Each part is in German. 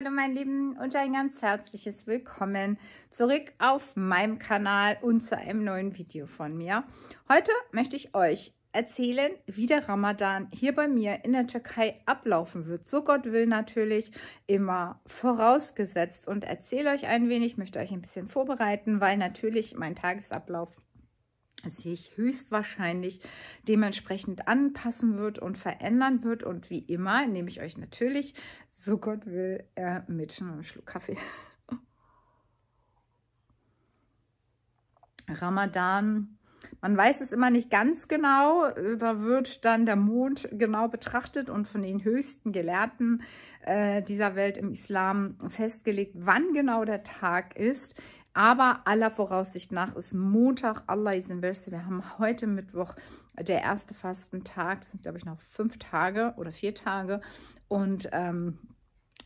Hallo mein Lieben und ein ganz herzliches Willkommen zurück auf meinem Kanal und zu einem neuen Video von mir. Heute möchte ich euch erzählen, wie der Ramadan hier bei mir in der Türkei ablaufen wird. So Gott will natürlich immer vorausgesetzt und erzähle euch ein wenig, möchte euch ein bisschen vorbereiten, weil natürlich mein Tagesablauf sich höchstwahrscheinlich dementsprechend anpassen wird und verändern wird. Und wie immer nehme ich euch natürlich so Gott will, er mit einem Schluck Kaffee. Ramadan, man weiß es immer nicht ganz genau, da wird dann der Mond genau betrachtet und von den höchsten Gelehrten äh, dieser Welt im Islam festgelegt, wann genau der Tag ist. Aber aller Voraussicht nach ist Montag, Allah ist in Wir haben heute Mittwoch der erste Fastentag. Das sind, glaube ich, noch fünf Tage oder vier Tage. Und ähm,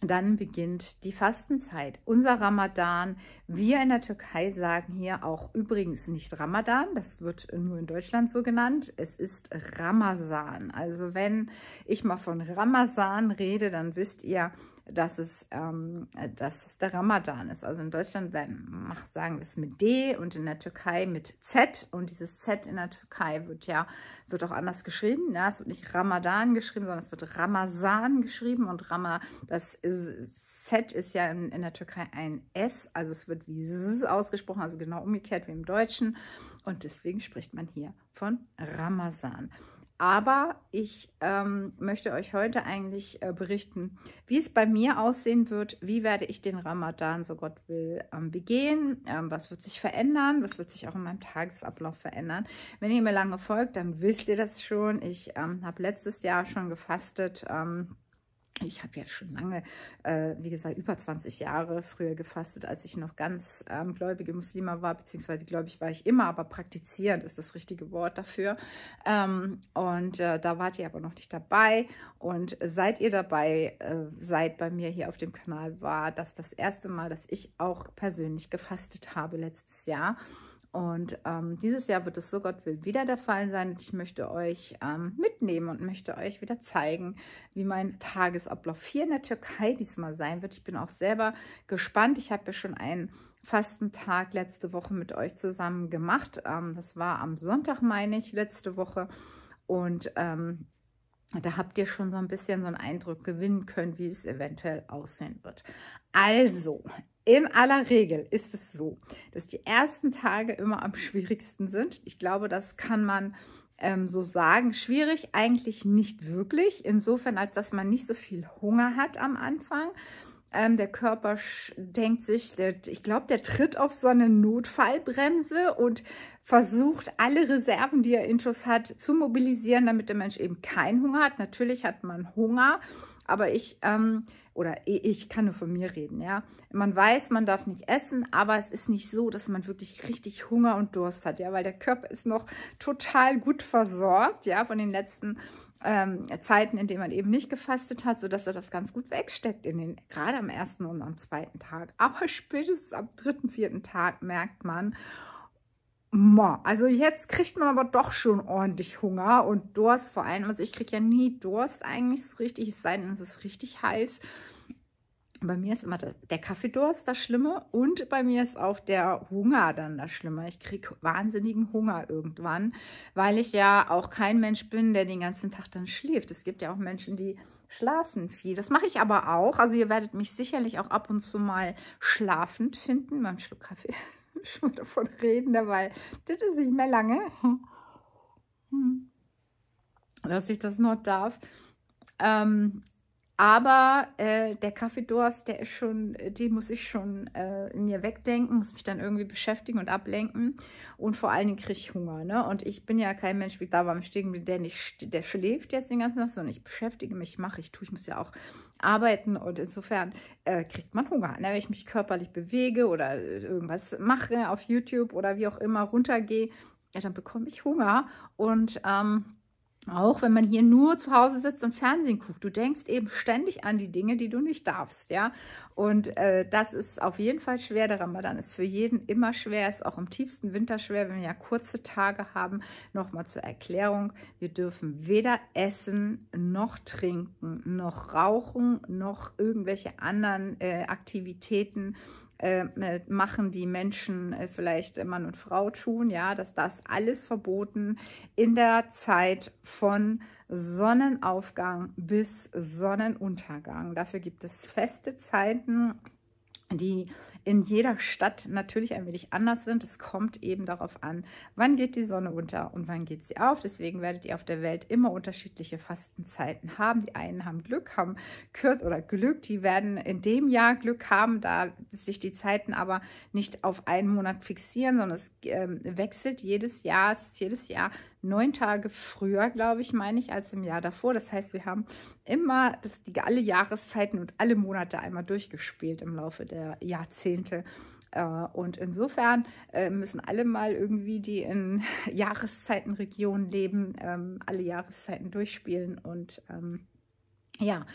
dann beginnt die Fastenzeit. Unser Ramadan, wir in der Türkei sagen hier auch übrigens nicht Ramadan, das wird nur in Deutschland so genannt, es ist Ramazan. Also wenn ich mal von Ramazan rede, dann wisst ihr, dass es, ähm, äh, dass es der Ramadan ist. Also in Deutschland werden, sagen wir es mit D und in der Türkei mit Z. Und dieses Z in der Türkei wird ja wird auch anders geschrieben. Ne? Es wird nicht Ramadan geschrieben, sondern es wird Ramazan geschrieben. Und Rama, das ist, Z ist ja in, in, der Türkei ein S, also es wird wie S ausgesprochen, also genau umgekehrt wie im Deutschen. Und deswegen spricht man hier von Ramazan. Aber ich ähm, möchte euch heute eigentlich äh, berichten, wie es bei mir aussehen wird, wie werde ich den Ramadan, so Gott will, ähm, begehen, ähm, was wird sich verändern, was wird sich auch in meinem Tagesablauf verändern. Wenn ihr mir lange folgt, dann wisst ihr das schon. Ich ähm, habe letztes Jahr schon gefastet. Ähm, ich habe jetzt schon lange, äh, wie gesagt, über 20 Jahre früher gefastet, als ich noch ganz ähm, gläubige Muslima war, beziehungsweise gläubig war ich immer, aber praktizierend ist das richtige Wort dafür. Ähm, und äh, da wart ihr aber noch nicht dabei. Und seit ihr dabei, äh, seid bei mir hier auf dem Kanal, war das das erste Mal, dass ich auch persönlich gefastet habe letztes Jahr. Und ähm, dieses Jahr wird es, so Gott will, wieder der Fall sein. Ich möchte euch ähm, mitnehmen und möchte euch wieder zeigen, wie mein Tagesablauf hier in der Türkei diesmal sein wird. Ich bin auch selber gespannt. Ich habe ja schon einen Fastentag letzte Woche mit euch zusammen gemacht. Ähm, das war am Sonntag, meine ich, letzte Woche. Und ähm, da habt ihr schon so ein bisschen so einen Eindruck gewinnen können, wie es eventuell aussehen wird. Also, in aller Regel ist es so, dass die ersten Tage immer am schwierigsten sind. Ich glaube, das kann man ähm, so sagen. Schwierig eigentlich nicht wirklich, insofern als dass man nicht so viel Hunger hat am Anfang. Ähm, der Körper denkt sich, der, ich glaube, der tritt auf so eine Notfallbremse und versucht, alle Reserven, die er intus hat, zu mobilisieren, damit der Mensch eben keinen Hunger hat. Natürlich hat man Hunger aber ich, ähm, oder ich kann nur von mir reden, ja. Man weiß, man darf nicht essen, aber es ist nicht so, dass man wirklich richtig Hunger und Durst hat, ja, weil der Körper ist noch total gut versorgt, ja, von den letzten ähm, Zeiten, in denen man eben nicht gefastet hat, sodass er das ganz gut wegsteckt, in den, gerade am ersten und am zweiten Tag. Aber spätestens am dritten, vierten Tag merkt man, also jetzt kriegt man aber doch schon ordentlich Hunger und Durst vor allem. Also ich kriege ja nie Durst eigentlich so richtig, es sei denn, es ist richtig heiß. Bei mir ist immer der Kaffeedurst das Schlimme und bei mir ist auch der Hunger dann das Schlimme. Ich kriege wahnsinnigen Hunger irgendwann, weil ich ja auch kein Mensch bin, der den ganzen Tag dann schläft. Es gibt ja auch Menschen, die schlafen viel. Das mache ich aber auch. Also ihr werdet mich sicherlich auch ab und zu mal schlafend finden beim Schluck Kaffee. schon davon reden, weil das ist nicht mehr lange, hm. dass ich das noch darf. Ähm, aber äh, der Kaffeedurst, der ist schon, äh, den muss ich schon äh, mir wegdenken, muss mich dann irgendwie beschäftigen und ablenken. Und vor allen Dingen kriege ich Hunger. Ne? Und ich bin ja kein Mensch wie da beim Stegen, der nicht, der schläft jetzt den ganzen Tag, sondern ich beschäftige mich, mache ich, tue, ich muss ja auch arbeiten. Und insofern äh, kriegt man Hunger. Ne? Wenn ich mich körperlich bewege oder äh, irgendwas mache auf YouTube oder wie auch immer runtergehe, ja, dann bekomme ich Hunger. Und ähm, auch wenn man hier nur zu Hause sitzt und Fernsehen guckt, du denkst eben ständig an die Dinge, die du nicht darfst, ja. Und äh, das ist auf jeden Fall schwer. Der Ramadan ist für jeden immer schwer, ist auch im tiefsten Winter schwer, wenn wir ja kurze Tage haben. Nochmal zur Erklärung, wir dürfen weder essen, noch trinken, noch rauchen, noch irgendwelche anderen äh, Aktivitäten äh, machen, die Menschen äh, vielleicht Mann und Frau tun, ja, dass das alles verboten in der Zeit von Sonnenaufgang bis Sonnenuntergang. Dafür gibt es feste Zeiten, die in jeder Stadt natürlich ein wenig anders sind. Es kommt eben darauf an, wann geht die Sonne unter und wann geht sie auf. Deswegen werdet ihr auf der Welt immer unterschiedliche Fastenzeiten haben. Die einen haben Glück, haben Kürt oder Glück. Die werden in dem Jahr Glück haben, da sich die Zeiten aber nicht auf einen Monat fixieren, sondern es ähm, wechselt jedes Jahr. Es ist jedes Jahr neun Tage früher, glaube ich, meine ich, als im Jahr davor. Das heißt, wir haben immer das, die, alle Jahreszeiten und alle Monate einmal durchgespielt im Laufe der Jahrzehnte. Jahrzehnte. Äh, und insofern äh, müssen alle mal irgendwie, die in Jahreszeitenregionen leben, ähm, alle Jahreszeiten durchspielen. Und ähm, ja,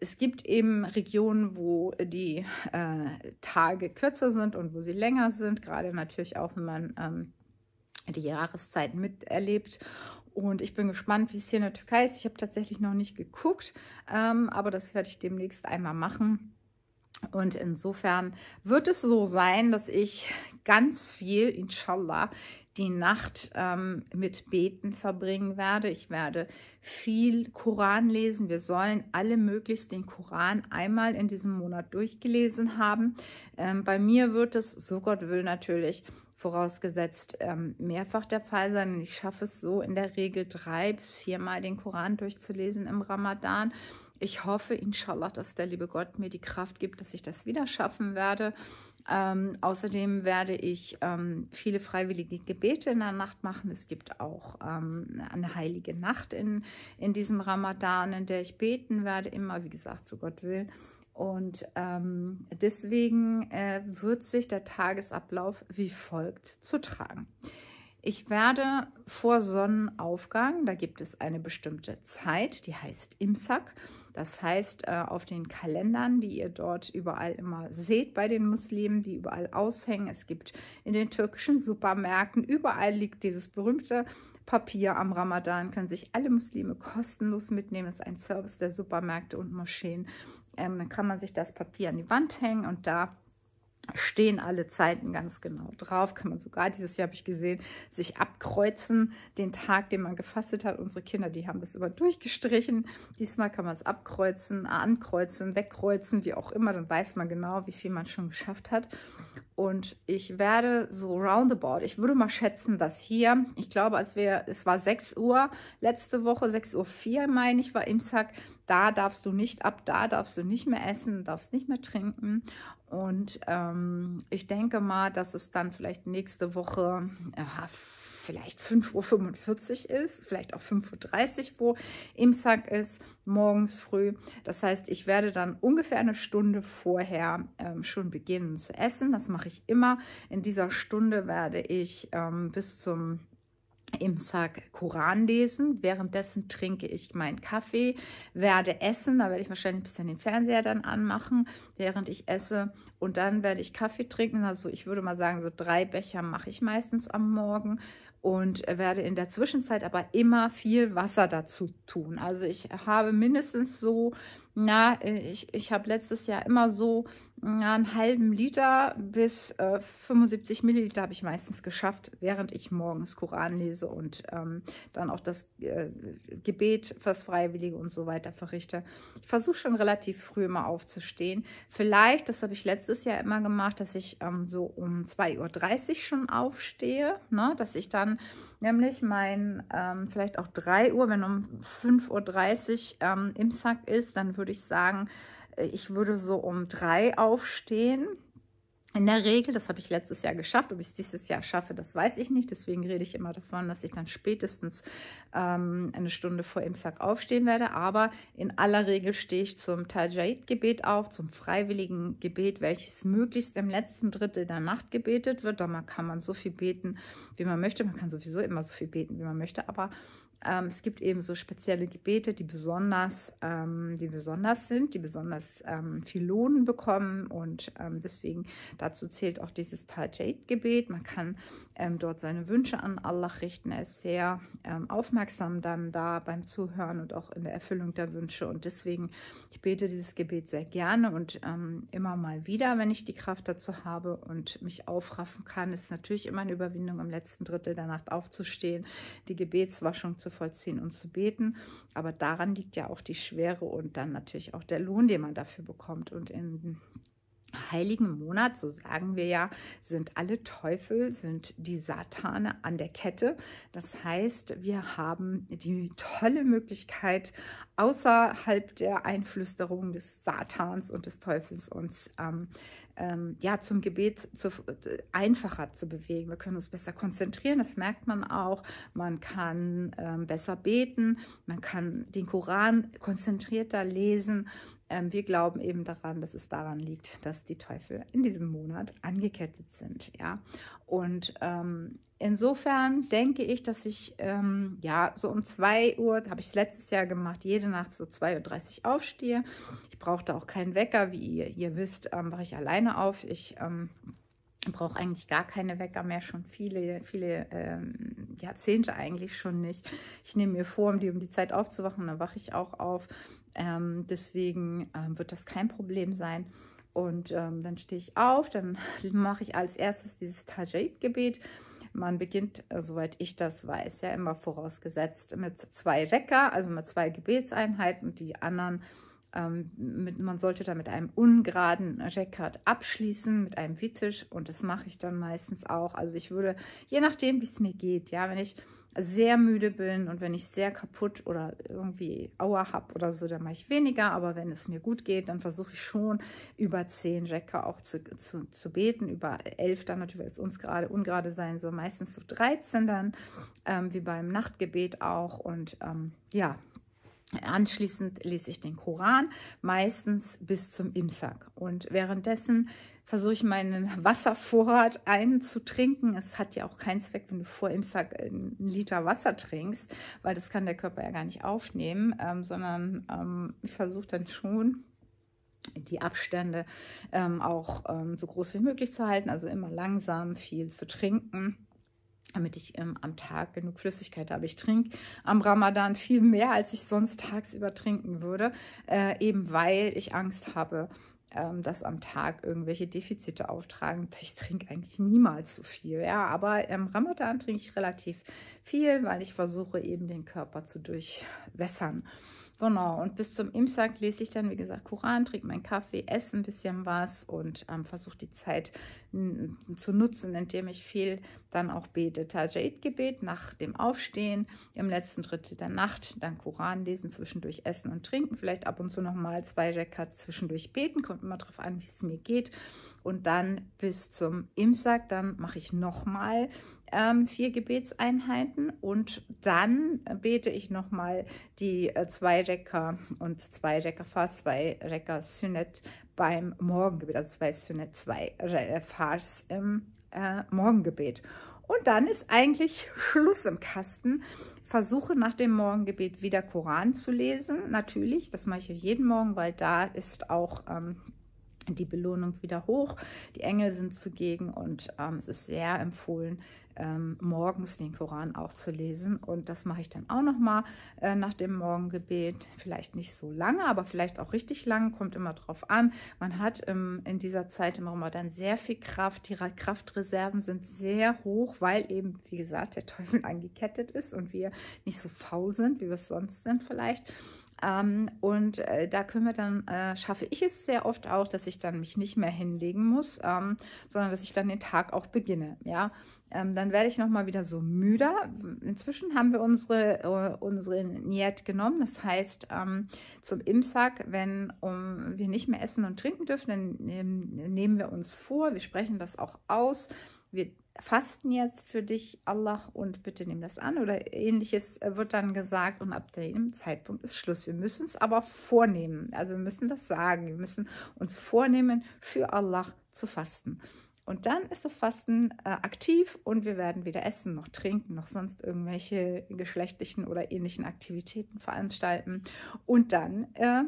es gibt eben Regionen, wo die äh, Tage kürzer sind und wo sie länger sind, gerade natürlich auch, wenn man ähm, die Jahreszeiten miterlebt. Und ich bin gespannt, wie es hier in der Türkei ist. Ich habe tatsächlich noch nicht geguckt, aber das werde ich demnächst einmal machen und insofern wird es so sein, dass ich ganz viel, inshallah, die Nacht ähm, mit Beten verbringen werde. Ich werde viel Koran lesen. Wir sollen alle möglichst den Koran einmal in diesem Monat durchgelesen haben. Ähm, bei mir wird es, so Gott will natürlich, vorausgesetzt ähm, mehrfach der Fall sein. ich schaffe es so in der Regel drei bis viermal den Koran durchzulesen im Ramadan. Ich hoffe, inshallah, dass der liebe Gott mir die Kraft gibt, dass ich das wieder schaffen werde. Ähm, außerdem werde ich ähm, viele freiwillige Gebete in der Nacht machen. Es gibt auch ähm, eine heilige Nacht in, in diesem Ramadan, in der ich beten werde, immer, wie gesagt, so Gott will. Und ähm, deswegen äh, wird sich der Tagesablauf wie folgt zu tragen. Ich werde vor Sonnenaufgang, da gibt es eine bestimmte Zeit, die heißt Imsak, das heißt, äh, auf den Kalendern, die ihr dort überall immer seht bei den Muslimen, die überall aushängen. Es gibt in den türkischen Supermärkten, überall liegt dieses berühmte Papier am Ramadan, können sich alle Muslime kostenlos mitnehmen. Das ist ein Service der Supermärkte und Moscheen. Ähm, dann kann man sich das Papier an die Wand hängen und da stehen alle Zeiten ganz genau drauf. Kann man sogar, dieses Jahr habe ich gesehen, sich abkreuzen, den Tag, den man gefastet hat. Unsere Kinder, die haben das immer durchgestrichen. Diesmal kann man es abkreuzen, ankreuzen, wegkreuzen, wie auch immer. Dann weiß man genau, wie viel man schon geschafft hat. Und ich werde so roundabout, ich würde mal schätzen, dass hier, ich glaube, als wir, es war 6 Uhr letzte Woche, 6 Uhr 4, meine ich, war Imsak, da darfst du nicht ab, da darfst du nicht mehr essen, darfst nicht mehr trinken. Und ähm, ich denke mal, dass es dann vielleicht nächste Woche, äh, vielleicht 5.45 Uhr ist, vielleicht auch 5.30 Uhr, wo Imsak ist, morgens früh. Das heißt, ich werde dann ungefähr eine Stunde vorher ähm, schon beginnen zu essen. Das mache ich immer. In dieser Stunde werde ich ähm, bis zum im Sack Koran lesen. Währenddessen trinke ich meinen Kaffee, werde essen. Da werde ich wahrscheinlich ein bisschen den Fernseher dann anmachen, während ich esse. Und dann werde ich Kaffee trinken. Also ich würde mal sagen, so drei Becher mache ich meistens am Morgen und werde in der Zwischenzeit aber immer viel Wasser dazu tun. Also ich habe mindestens so na, äh, ich, ich habe letztes Jahr immer so na, einen halben Liter bis äh, 75 Milliliter habe ich meistens geschafft, während ich morgens Koran lese und ähm, dann auch das äh, Gebet fürs Freiwillige und so weiter verrichte. Ich versuche schon relativ früh immer aufzustehen. Vielleicht, das habe ich letztes Jahr immer gemacht, dass ich ähm, so um 2.30 Uhr schon aufstehe, ne? dass ich dann nämlich mein, ähm, vielleicht auch 3 Uhr, wenn um 5.30 Uhr ähm, im Sack ist, dann würde würde ich sagen, äh, ich würde so um drei aufstehen in der Regel, das habe ich letztes Jahr geschafft, ob ich es dieses Jahr schaffe, das weiß ich nicht. Deswegen rede ich immer davon, dass ich dann spätestens ähm, eine Stunde vor Imsak aufstehen werde. Aber in aller Regel stehe ich zum Tajahid-Gebet auf, zum freiwilligen Gebet, welches möglichst im letzten Drittel der Nacht gebetet wird. Da kann man so viel beten, wie man möchte. Man kann sowieso immer so viel beten, wie man möchte. Aber ähm, es gibt eben so spezielle Gebete, die besonders, ähm, die besonders sind, die besonders ähm, viel Lohnen bekommen. Und ähm, deswegen Dazu zählt auch dieses Tajid-Gebet. Man kann ähm, dort seine Wünsche an Allah richten. Er ist sehr ähm, aufmerksam dann da beim Zuhören und auch in der Erfüllung der Wünsche. Und deswegen, ich bete dieses Gebet sehr gerne und ähm, immer mal wieder, wenn ich die Kraft dazu habe und mich aufraffen kann. Es ist natürlich immer eine Überwindung, im letzten Drittel der Nacht aufzustehen, die Gebetswaschung zu vollziehen und zu beten. Aber daran liegt ja auch die Schwere und dann natürlich auch der Lohn, den man dafür bekommt. Und in heiligen Monat, so sagen wir ja, sind alle Teufel, sind die Satane an der Kette. Das heißt, wir haben die tolle Möglichkeit, außerhalb der Einflüsterung des Satans und des Teufels uns ähm, ähm, ja, zum Gebet zu, einfacher zu bewegen. Wir können uns besser konzentrieren, das merkt man auch. Man kann ähm, besser beten, man kann den Koran konzentrierter lesen, ähm, wir glauben eben daran, dass es daran liegt, dass die Teufel in diesem Monat angekettet sind. Ja? Und ähm, insofern denke ich, dass ich ähm, ja so um 2 Uhr, habe ich letztes Jahr gemacht, jede Nacht so 2.30 Uhr aufstehe. Ich brauchte auch keinen Wecker, wie ihr, ihr wisst, ähm, wache ich alleine auf. Ich ähm, brauche eigentlich gar keine Wecker mehr, schon viele, viele ähm, Jahrzehnte eigentlich schon nicht. Ich nehme mir vor, um die, um die Zeit aufzuwachen, dann wache ich auch auf. Ähm, deswegen ähm, wird das kein Problem sein. Und ähm, dann stehe ich auf, dann mache ich als erstes dieses tajaid gebet Man beginnt, äh, soweit ich das weiß, ja immer vorausgesetzt mit zwei Recker, also mit zwei Gebetseinheiten die anderen, ähm, mit, man sollte dann mit einem ungeraden Rekord abschließen, mit einem Wittisch und das mache ich dann meistens auch. Also ich würde, je nachdem, wie es mir geht, ja, wenn ich sehr müde bin und wenn ich sehr kaputt oder irgendwie Aua habe oder so, dann mache ich weniger. Aber wenn es mir gut geht, dann versuche ich schon über zehn Jekka auch zu, zu, zu, beten. Über elf dann natürlich, weil es uns gerade ungerade sein soll. Meistens so 13 dann, ähm, wie beim Nachtgebet auch. Und ähm, ja, Anschließend lese ich den Koran, meistens bis zum Imsak. Und währenddessen versuche ich meinen Wasservorrat einzutrinken. Es hat ja auch keinen Zweck, wenn du vor Imsak einen Liter Wasser trinkst, weil das kann der Körper ja gar nicht aufnehmen, ähm, sondern ähm, ich versuche dann schon die Abstände ähm, auch ähm, so groß wie möglich zu halten, also immer langsam viel zu trinken damit ich ähm, am Tag genug Flüssigkeit habe. Ich trinke am Ramadan viel mehr, als ich sonst tagsüber trinken würde, äh, eben weil ich Angst habe, ähm, dass am Tag irgendwelche Defizite auftragen. Ich trinke eigentlich niemals so viel, ja, aber im Ramadan trinke ich relativ viel, weil ich versuche eben den Körper zu durchwässern. Genau, und bis zum Imsak lese ich dann, wie gesagt, Koran, trinke meinen Kaffee, esse ein bisschen was und ähm, versuche die Zeit zu nutzen, indem ich viel dann auch bete. tajaid gebet nach dem Aufstehen, im letzten Drittel der Nacht, dann Koran lesen, zwischendurch essen und trinken, vielleicht ab und zu nochmal zwei Rekats zwischendurch beten, kommt immer darauf an, wie es mir geht. Und dann bis zum Imsak, dann mache ich nochmal ähm, vier Gebetseinheiten und dann bete ich nochmal die äh, zwei Recker und zwei Recker Fast, zwei Recker Sünnet beim Morgengebet, also zwei, Sünde, zwei äh, Fars im äh, Morgengebet. Und dann ist eigentlich Schluss im Kasten. Versuche nach dem Morgengebet wieder Koran zu lesen. Natürlich, das mache ich jeden Morgen, weil da ist auch ähm, die Belohnung wieder hoch. Die Engel sind zugegen und ähm, es ist sehr empfohlen, ähm, morgens den Koran auch zu lesen. Und das mache ich dann auch nochmal äh, nach dem Morgengebet. Vielleicht nicht so lange, aber vielleicht auch richtig lang. Kommt immer drauf an. Man hat ähm, in dieser Zeit im Ramadan sehr viel Kraft. Die Kraftreserven sind sehr hoch, weil eben, wie gesagt, der Teufel angekettet ist und wir nicht so faul sind, wie wir es sonst sind vielleicht. Ähm, und äh, da können wir dann, äh, schaffe ich es sehr oft auch, dass ich dann mich nicht mehr hinlegen muss, ähm, sondern dass ich dann den Tag auch beginne. Ja, ähm, dann werde ich nochmal wieder so müder. Inzwischen haben wir unsere, äh, unsere Niet genommen. Das heißt, ähm, zum Imsak, wenn um, wir nicht mehr essen und trinken dürfen, dann nehmen wir uns vor, wir sprechen das auch aus. Wir Fasten jetzt für dich, Allah, und bitte nimm das an oder ähnliches äh, wird dann gesagt und ab dem Zeitpunkt ist Schluss. Wir müssen es aber vornehmen, also wir müssen das sagen, wir müssen uns vornehmen, für Allah zu fasten. Und dann ist das Fasten äh, aktiv und wir werden weder essen noch trinken noch sonst irgendwelche geschlechtlichen oder ähnlichen Aktivitäten veranstalten. Und dann äh,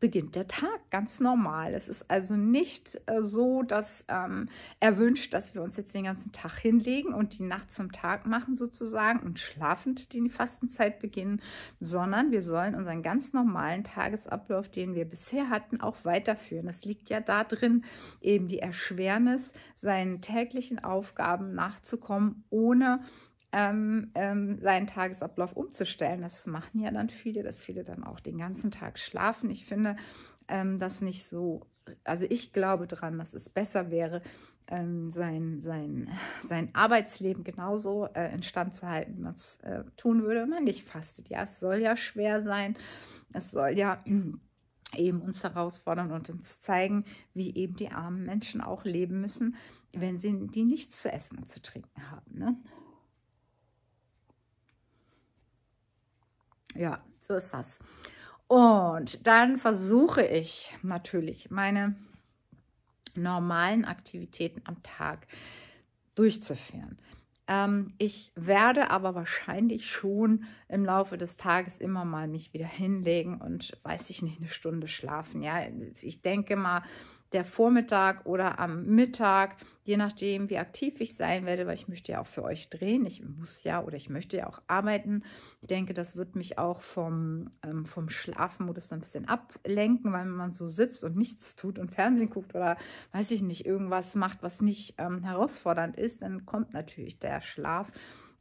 beginnt der Tag ganz normal. Es ist also nicht äh, so, dass ähm, er wünscht, dass wir uns jetzt den ganzen Tag hinlegen und die Nacht zum Tag machen sozusagen und schlafend die Fastenzeit beginnen, sondern wir sollen unseren ganz normalen Tagesablauf, den wir bisher hatten, auch weiterführen. Es liegt ja da drin, eben die Erschwernis, seinen täglichen Aufgaben nachzukommen, ohne ähm, ähm, seinen Tagesablauf umzustellen. Das machen ja dann viele, dass viele dann auch den ganzen Tag schlafen. Ich finde ähm, das nicht so, also ich glaube daran, dass es besser wäre, ähm, sein, sein, sein Arbeitsleben genauso äh, Stand zu halten, wie man es äh, tun würde, wenn man nicht fastet. Ja, es soll ja schwer sein, es soll ja äh, eben uns herausfordern und uns zeigen, wie eben die armen Menschen auch leben müssen, wenn sie die nichts zu essen und zu trinken haben. Ne? Ja, so ist das. Und dann versuche ich natürlich meine normalen Aktivitäten am Tag durchzuführen. Ähm, ich werde aber wahrscheinlich schon im Laufe des Tages immer mal mich wieder hinlegen und weiß ich nicht, eine Stunde schlafen. Ja, ich denke mal, der Vormittag oder am Mittag, je nachdem, wie aktiv ich sein werde, weil ich möchte ja auch für euch drehen. Ich muss ja oder ich möchte ja auch arbeiten. Ich denke, das wird mich auch vom, ähm, vom Schlafmodus so ein bisschen ablenken, weil wenn man so sitzt und nichts tut und Fernsehen guckt oder weiß ich nicht, irgendwas macht, was nicht ähm, herausfordernd ist, dann kommt natürlich der Schlaf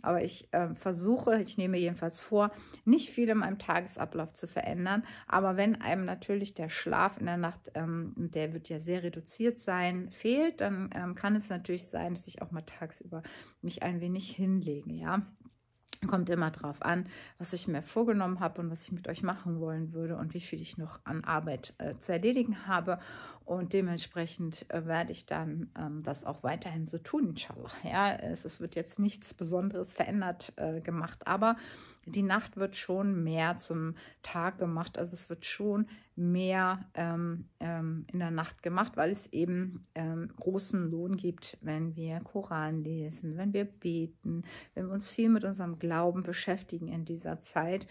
aber ich äh, versuche, ich nehme jedenfalls vor, nicht viel in meinem Tagesablauf zu verändern. Aber wenn einem natürlich der Schlaf in der Nacht, ähm, der wird ja sehr reduziert sein, fehlt, dann ähm, kann es natürlich sein, dass ich auch mal tagsüber mich ein wenig hinlege, ja. Kommt immer drauf an, was ich mir vorgenommen habe und was ich mit euch machen wollen würde und wie viel ich noch an Arbeit äh, zu erledigen habe. Und dementsprechend äh, werde ich dann ähm, das auch weiterhin so tun, inshallah. Ja, es, es wird jetzt nichts Besonderes verändert äh, gemacht, aber die Nacht wird schon mehr zum Tag gemacht. Also es wird schon mehr ähm, ähm, in der Nacht gemacht, weil es eben ähm, großen Lohn gibt, wenn wir Koran lesen, wenn wir beten, wenn wir uns viel mit unserem Glauben beschäftigen in dieser Zeit.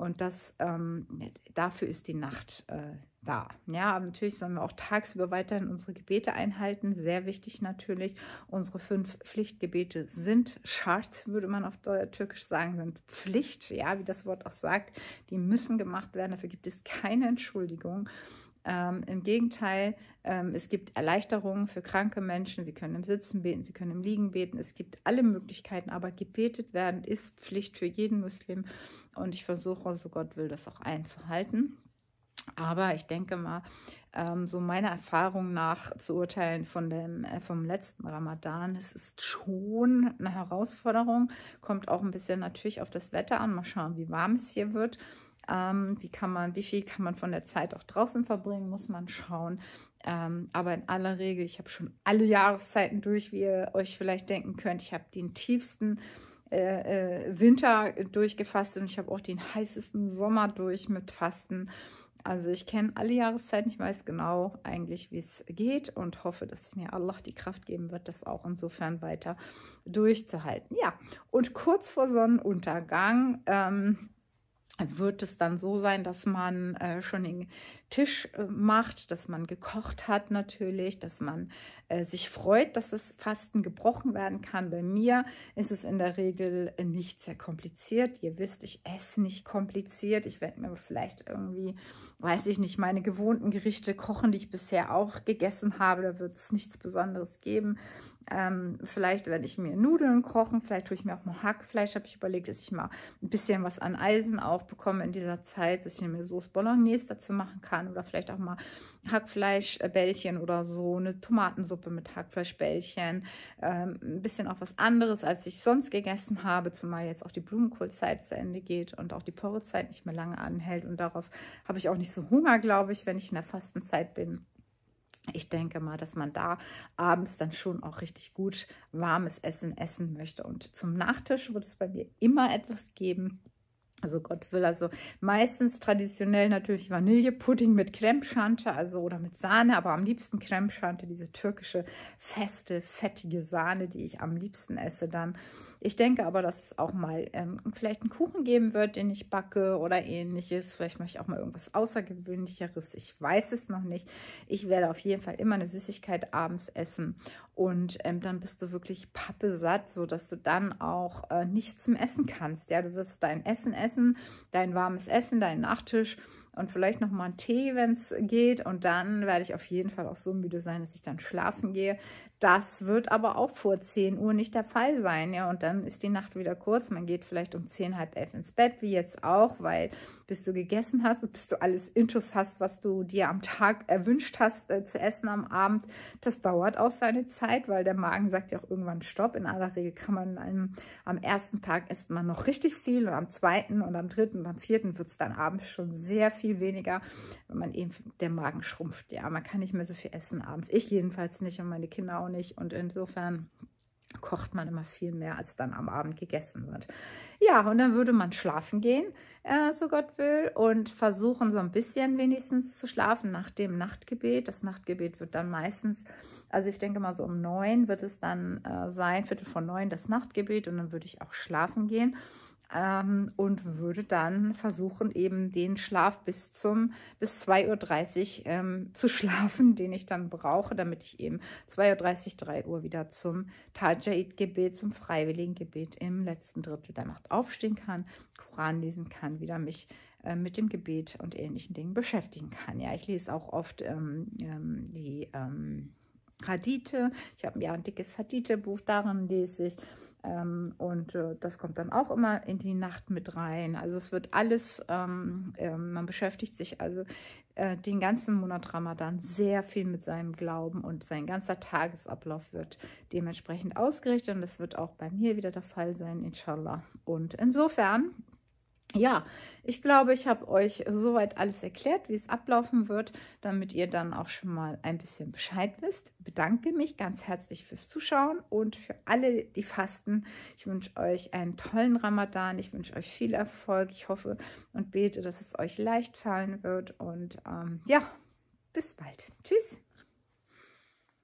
Und das, ähm, dafür ist die Nacht äh, da. Ja, aber natürlich sollen wir auch tagsüber weiterhin unsere Gebete einhalten. Sehr wichtig natürlich. Unsere fünf Pflichtgebete sind Schart, würde man auf Türkisch sagen, sind Pflicht. Ja, wie das Wort auch sagt, die müssen gemacht werden. Dafür gibt es keine Entschuldigung. Ähm, Im Gegenteil, ähm, es gibt Erleichterungen für kranke Menschen. Sie können im Sitzen beten, sie können im Liegen beten. Es gibt alle Möglichkeiten, aber gebetet werden ist Pflicht für jeden Muslim. Und ich versuche, so Gott will, das auch einzuhalten. Aber ich denke mal, ähm, so meiner Erfahrung nach zu urteilen von dem, äh, vom letzten Ramadan, es ist schon eine Herausforderung. Kommt auch ein bisschen natürlich auf das Wetter an. Mal schauen, wie warm es hier wird. Ähm, wie kann man, wie viel kann man von der Zeit auch draußen verbringen, muss man schauen. Ähm, aber in aller Regel, ich habe schon alle Jahreszeiten durch, wie ihr euch vielleicht denken könnt. Ich habe den tiefsten äh, äh, Winter durchgefasst und ich habe auch den heißesten Sommer durch mit Fasten. Also ich kenne alle Jahreszeiten, ich weiß genau eigentlich, wie es geht und hoffe, dass mir Allah die Kraft geben wird, das auch insofern weiter durchzuhalten. Ja, und kurz vor Sonnenuntergang ähm, wird es dann so sein, dass man äh, schon den Tisch äh, macht, dass man gekocht hat natürlich, dass man äh, sich freut, dass das Fasten gebrochen werden kann. Bei mir ist es in der Regel äh, nicht sehr kompliziert. Ihr wisst, ich esse nicht kompliziert. Ich werde mir vielleicht irgendwie, weiß ich nicht, meine gewohnten Gerichte kochen, die ich bisher auch gegessen habe. Da wird es nichts Besonderes geben. Ähm, vielleicht werde ich mir Nudeln kochen, vielleicht tue ich mir auch mal Hackfleisch. Habe ich überlegt, dass ich mal ein bisschen was an Eisen auch bekomme in dieser Zeit, dass ich mir Soße Bolognese dazu machen kann oder vielleicht auch mal Hackfleischbällchen oder so, eine Tomatensuppe mit Hackfleischbällchen. Ähm, ein bisschen auch was anderes, als ich sonst gegessen habe, zumal jetzt auch die Blumenkohlzeit zu Ende geht und auch die Porrezeit nicht mehr lange anhält. Und darauf habe ich auch nicht so Hunger, glaube ich, wenn ich in der Fastenzeit bin ich denke mal, dass man da abends dann schon auch richtig gut warmes Essen essen möchte. Und zum Nachtisch wird es bei mir immer etwas geben, also Gott will, also meistens traditionell natürlich Vanillepudding mit Kremschante, also oder mit Sahne, aber am liebsten Kremschante, diese türkische feste, fettige Sahne, die ich am liebsten esse dann. Ich denke aber, dass es auch mal ähm, vielleicht einen Kuchen geben wird, den ich backe oder ähnliches. Vielleicht mache ich auch mal irgendwas Außergewöhnlicheres. Ich weiß es noch nicht. Ich werde auf jeden Fall immer eine Süßigkeit abends essen und ähm, dann bist du wirklich pappesatt, sodass du dann auch äh, nichts zum essen kannst. Ja, du wirst dein Essen essen, dein warmes Essen, deinen Nachtisch und vielleicht mal einen Tee, wenn es geht. Und dann werde ich auf jeden Fall auch so müde sein, dass ich dann schlafen gehe. Das wird aber auch vor 10 Uhr nicht der Fall sein. ja. Und dann ist die Nacht wieder kurz. Man geht vielleicht um 10, halb elf ins Bett, wie jetzt auch, weil bis du gegessen hast und bis du alles Intus hast, was du dir am Tag erwünscht hast äh, zu essen am Abend, das dauert auch seine Zeit, weil der Magen sagt ja auch irgendwann Stopp. In aller Regel kann man einem, am ersten Tag isst man noch richtig viel und am zweiten und am dritten und am vierten wird es dann abends schon sehr viel viel weniger, wenn man eben, der Magen schrumpft, ja, man kann nicht mehr so viel essen abends. Ich jedenfalls nicht und meine Kinder auch nicht und insofern kocht man immer viel mehr, als dann am Abend gegessen wird. Ja, und dann würde man schlafen gehen, äh, so Gott will, und versuchen so ein bisschen wenigstens zu schlafen nach dem Nachtgebet. Das Nachtgebet wird dann meistens, also ich denke mal so um neun wird es dann äh, sein, Viertel vor neun das Nachtgebet und dann würde ich auch schlafen gehen ähm, und würde dann versuchen, eben den Schlaf bis zum bis 2.30 Uhr ähm, zu schlafen, den ich dann brauche, damit ich eben 2.30 Uhr, 3 Uhr wieder zum tajaid gebet zum Freiwilligen-Gebet im letzten Drittel der Nacht aufstehen kann, Koran lesen kann, wieder mich äh, mit dem Gebet und ähnlichen Dingen beschäftigen kann. Ja, ich lese auch oft ähm, ähm die ähm, Hadithe. Ich habe mir ein dickes Hadithe-Buch, darin lese ich. Ähm, und äh, das kommt dann auch immer in die Nacht mit rein. Also es wird alles, ähm, äh, man beschäftigt sich also äh, den ganzen Monat Ramadan sehr viel mit seinem Glauben und sein ganzer Tagesablauf wird dementsprechend ausgerichtet. Und das wird auch bei mir wieder der Fall sein, inshallah. Und insofern ja, ich glaube, ich habe euch soweit alles erklärt, wie es ablaufen wird, damit ihr dann auch schon mal ein bisschen Bescheid wisst. Ich Bedanke mich ganz herzlich fürs Zuschauen und für alle, die fasten. Ich wünsche euch einen tollen Ramadan. Ich wünsche euch viel Erfolg. Ich hoffe und bete, dass es euch leicht fallen wird. Und ähm, ja, bis bald. Tschüss.